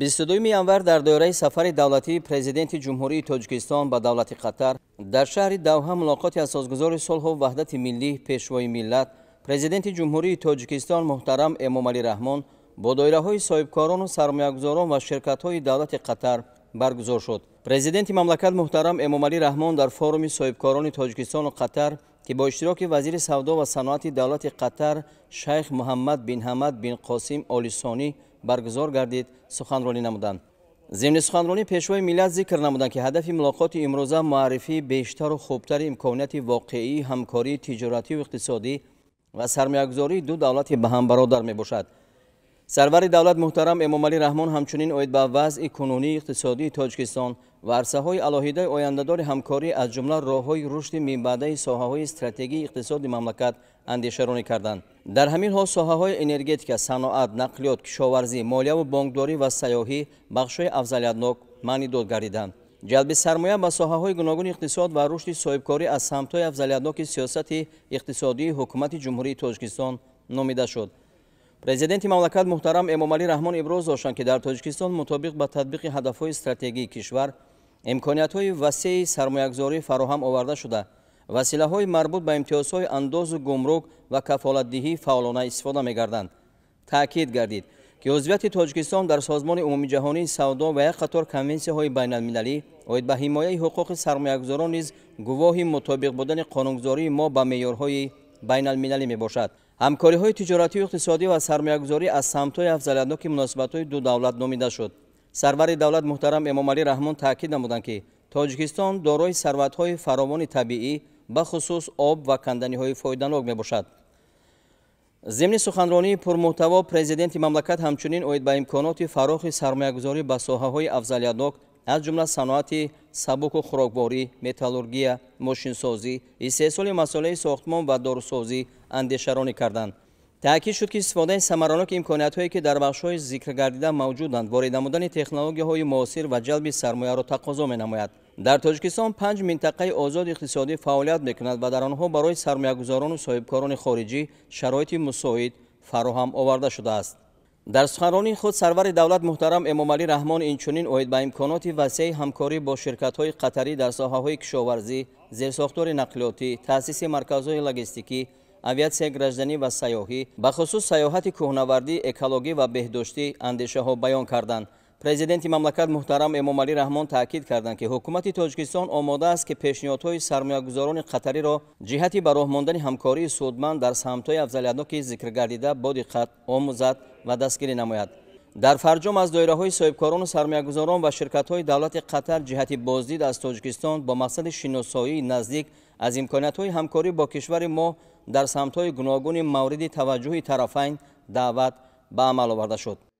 22 январ дар доираи сафари давлатии президенти ҷумҳурии тоҷикистон ба давлати қатар дар шаҳри давҳа мулоқоти асосгузори сулҳу ваҳдати миллӣ пешвои миллат президенти ҷумҳурии тоҷикистон муҳтарам эмомалӣ раҳмон бо доираҳои соҳибкорону сармоягузорон ва ширкатҳои давлати қатар баргузор шуд президенти мамлакат муҳтарам эмомалӣ раҳмон дар форуми соҳибкорони тоҷикистону қатар ки бо иштироки вазири савдо ва саноати давлати қатар шайх муҳаммад бин ҳамад бин қосим олисонӣ برگزار گردید، سخنرانی نمودند. ضمن سخنرانی پیشوای ملت ذکر نمودند که هدف ملاقات امروزه معرفی بیشتر و خوبتر امکانیت واقعی همکاری تجارتی و اقتصادی و سرمایه‌گذاری دو دولت به هم برادر میباشد سروری دولت محترم امامالی رحمان همچنین اوید به وضع کنونی اقتصادی تاجکستان ورسه های الاهیده آیندهدار همکاری از جمله راه های رشد میبعده ساحه های استراتیگی اقتصادی مملکت اندیشرانی کردند. در همین ها ساحه های انرژتیک، صناعت، نقلیات، کشاورزی، مالیه و بانکداری و سیاهی بخش های افضلیتناک معنی داد گردیدند. جلب سرمایه به ساحه های گوناگون اقتصاد و رشد صاحبکاری از سمت های افضلیتناک سیاست اقتصادی حکومت جمهوری تاجکستان نامیده شد президенти мамлакат муҳтарам эмомалӣ раҳмон иброз доштанд ки дар тоҷикистон мутобиқ ба татбиқи ҳадафҳои стратегии кишвар имкониятҳои васеи сармоягузорӣ фароҳам оварда шуда василаҳои марбут ба имтиёзҳои андозу гумрук ва кафолатдиҳӣ фаъолона истифода мегарданд таъкид гардид ки узвияти тоҷикистон дар созмони умумиҷаҳонии савдо ва як қатор конвенсияҳои байналмилалӣ оид ба ҳимояи ҳуқуқи сармоягузорон низ гувоҳи мутобиқ будани қонунгузории мо ба меъёрҳои байналмилалӣ мебошад ҳамкориҳои тиҷоратию иқтисодӣ ва сармоягузорӣ аз самтҳои афзалиандоки муносибатҳои ду давлат номида шуд сарвари давлат муҳтарам эмомалӣ раҳмон таъкид намуданд ки тоҷикистон дорои сарватҳои фаровони табиӣ ба хусус об ва канданиҳои фоиданок мебошад зимни суханронии пурмуҳтаво президенти мамлакат ҳамчунин оид ба имконоти фарохи сармоягузорӣ ба соҳаҳои афзалиянок аз ҷумла саноати сабуку хӯрокворӣ металлургия мошинсозӣ истеҳсоли масъолаи сохтмон ва дорусозӣ андешаронӣ карданд таъкид шуд ки истифодаи самаронаки имкониятҳое ки дар бахшҳои зикргардида мавҷуданд ворид намудани технологияҳои муосир ва ҷалби сармояро тақозо менамояд дар тоҷикистон панҷ минтақаи озод иқтисодӣ фаъолият мекунад ва дар онҳо барои сармоягузорону соҳибкорони хориҷӣ шароити мусоид фароҳам оварда шудааст дар суханронии худ сарвари давлат муҳтарам эмомалӣ раҳмон инчунин оид ба имконоти васеи ҳамкорӣ бо ширкатҳои қатарӣ дар соҳаҳои кишоварзӣ зерсохтори нақлиётӣ таъсиси марказҳои логистикӣ авиатсияи гражданӣ ва сайёҳӣ бахусус саёҳати кӯҳнавардӣ экологӣ ва беҳдоштӣ андешаҳо баён карданд Президенти мамлакат муҳтарам Эмомалӣ Раҳмон таъкид карданд, ки ҳукумати Тоҷикистон омода аст, ки пешниҳодҳои сармоягузорони қатариро ҷиҳати ба роҳ мондани ҳамкории судманд дар самтҳои афзалиятноки зикр гардида бодиққат омӯзад ва дастгирӣ намояд. дар фарҷом аз доираҳои соҳибкорону сармоягузорон ва ширкатҳои давлати қатар ҷиҳати боздид аз тоҷикистон бо мақсади шиносоии наздик аз имкониятҳои ҳамкорӣ бо кишвари мо дар самтҳои гуногуни мавриди таваҷҷӯҳи тарафайн даъват ба амал оварда шуд